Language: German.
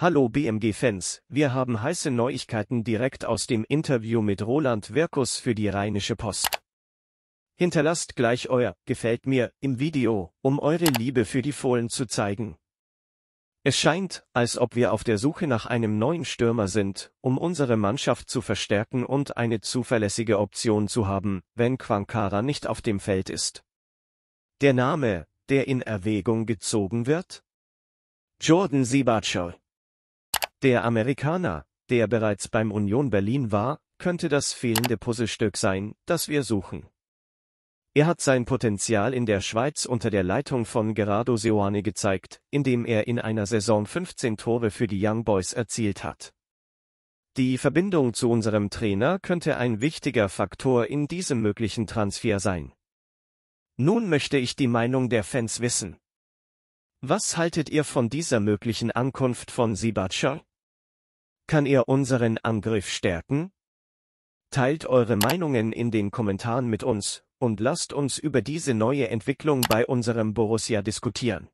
Hallo BMG-Fans, wir haben heiße Neuigkeiten direkt aus dem Interview mit Roland Wirkus für die Rheinische Post. Hinterlasst gleich euer Gefällt mir im Video, um eure Liebe für die Fohlen zu zeigen. Es scheint, als ob wir auf der Suche nach einem neuen Stürmer sind, um unsere Mannschaft zu verstärken und eine zuverlässige Option zu haben, wenn Quankara nicht auf dem Feld ist. Der Name, der in Erwägung gezogen wird? Jordan Sibachau. Der Amerikaner, der bereits beim Union Berlin war, könnte das fehlende Puzzlestück sein, das wir suchen. Er hat sein Potenzial in der Schweiz unter der Leitung von Gerardo Seoane gezeigt, indem er in einer Saison 15 Tore für die Young Boys erzielt hat. Die Verbindung zu unserem Trainer könnte ein wichtiger Faktor in diesem möglichen Transfer sein. Nun möchte ich die Meinung der Fans wissen. Was haltet ihr von dieser möglichen Ankunft von Sibacha? Kann er unseren Angriff stärken? Teilt eure Meinungen in den Kommentaren mit uns und lasst uns über diese neue Entwicklung bei unserem Borussia diskutieren.